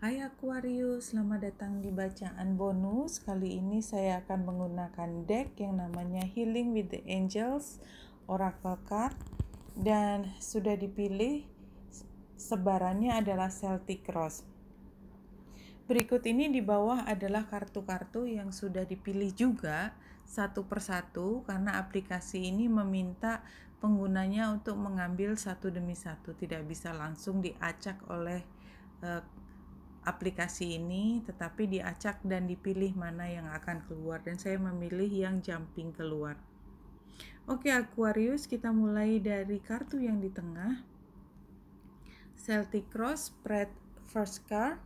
Hai Aquarius, selamat datang di bacaan bonus. Kali ini saya akan menggunakan deck yang namanya Healing with the Angels Oracle Card dan sudah dipilih sebarannya adalah Celtic Cross. Berikut ini di bawah adalah kartu-kartu yang sudah dipilih juga satu persatu karena aplikasi ini meminta penggunanya untuk mengambil satu demi satu tidak bisa langsung diacak oleh eh, aplikasi ini tetapi diacak dan dipilih mana yang akan keluar dan saya memilih yang jumping keluar Oke Aquarius kita mulai dari kartu yang di tengah Celtic Cross spread first card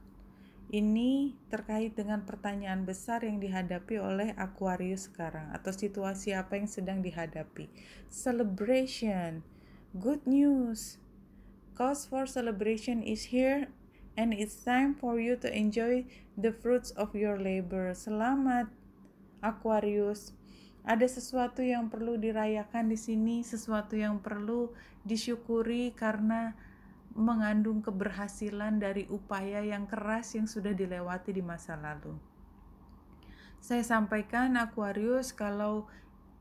ini terkait dengan pertanyaan besar yang dihadapi oleh Aquarius sekarang atau situasi apa yang sedang dihadapi. Celebration, good news. Cause for celebration is here and it's time for you to enjoy the fruits of your labor. Selamat Aquarius. Ada sesuatu yang perlu dirayakan di sini, sesuatu yang perlu disyukuri karena mengandung keberhasilan dari upaya yang keras yang sudah dilewati di masa lalu. Saya sampaikan Aquarius kalau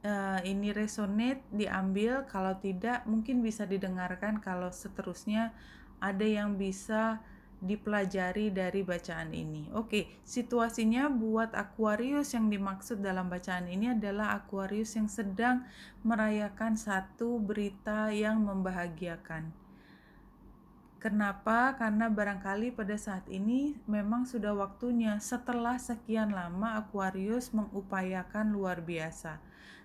uh, ini resonate diambil, kalau tidak mungkin bisa didengarkan kalau seterusnya ada yang bisa dipelajari dari bacaan ini. Oke, situasinya buat Aquarius yang dimaksud dalam bacaan ini adalah Aquarius yang sedang merayakan satu berita yang membahagiakan. Kenapa? Karena barangkali pada saat ini memang sudah waktunya setelah sekian lama Aquarius mengupayakan luar biasa.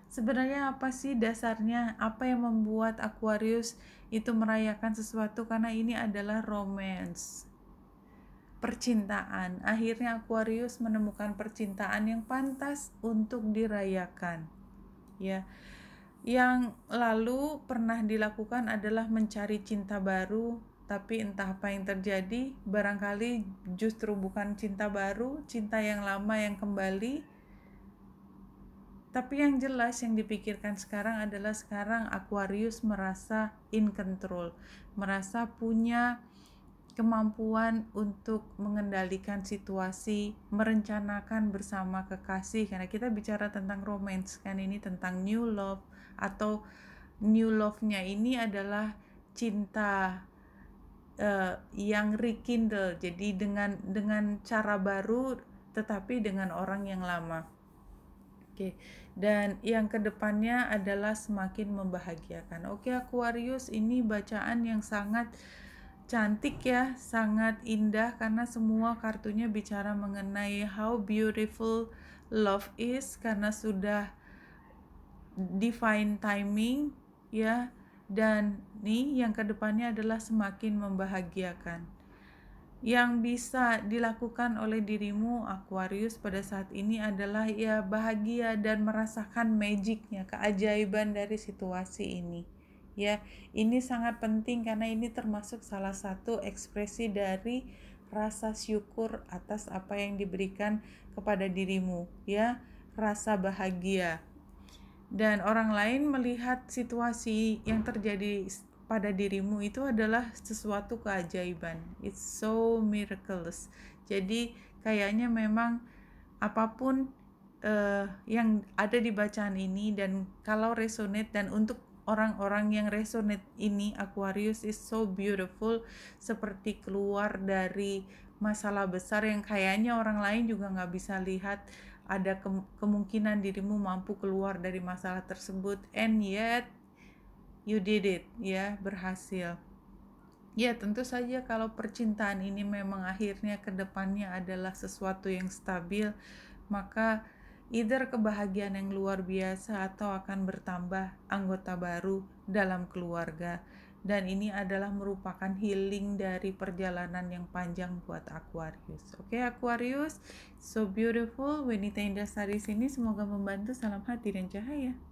Sebenarnya apa sih dasarnya? Apa yang membuat Aquarius itu merayakan sesuatu? Karena ini adalah romance percintaan. Akhirnya Aquarius menemukan percintaan yang pantas untuk dirayakan. Ya. Yang lalu pernah dilakukan adalah mencari cinta baru, tapi entah apa yang terjadi, barangkali justru bukan cinta baru, cinta yang lama yang kembali. Tapi yang jelas yang dipikirkan sekarang adalah sekarang Aquarius merasa in control, merasa punya kemampuan untuk mengendalikan situasi, merencanakan bersama kekasih karena kita bicara tentang romance kan ini tentang new love atau new love-nya ini adalah cinta uh, yang rekindle. Jadi dengan dengan cara baru tetapi dengan orang yang lama. Oke. Okay. Dan yang kedepannya adalah semakin membahagiakan. Oke okay, Aquarius ini bacaan yang sangat cantik ya, sangat indah karena semua kartunya bicara mengenai how beautiful love is karena sudah define timing ya dan nih yang kedepannya adalah semakin membahagiakan yang bisa dilakukan oleh dirimu Aquarius pada saat ini adalah ya bahagia dan merasakan magicnya keajaiban dari situasi ini Ya, ini sangat penting karena ini termasuk salah satu ekspresi dari rasa syukur atas apa yang diberikan kepada dirimu, ya, rasa bahagia. Dan orang lain melihat situasi yang terjadi pada dirimu itu adalah sesuatu keajaiban. It's so miraculous. Jadi kayaknya memang apapun uh, yang ada di bacaan ini dan kalau resonate dan untuk orang-orang yang resonate ini Aquarius is so beautiful seperti keluar dari masalah besar yang kayaknya orang lain juga nggak bisa lihat ada ke kemungkinan dirimu mampu keluar dari masalah tersebut and yet you did it ya berhasil ya tentu saja kalau percintaan ini memang akhirnya kedepannya adalah sesuatu yang stabil maka either kebahagiaan yang luar biasa atau akan bertambah anggota baru dalam keluarga. Dan ini adalah merupakan healing dari perjalanan yang panjang buat Aquarius. Oke okay, Aquarius, so beautiful. Wanita Indah Sari sini semoga membantu. Salam hati dan cahaya.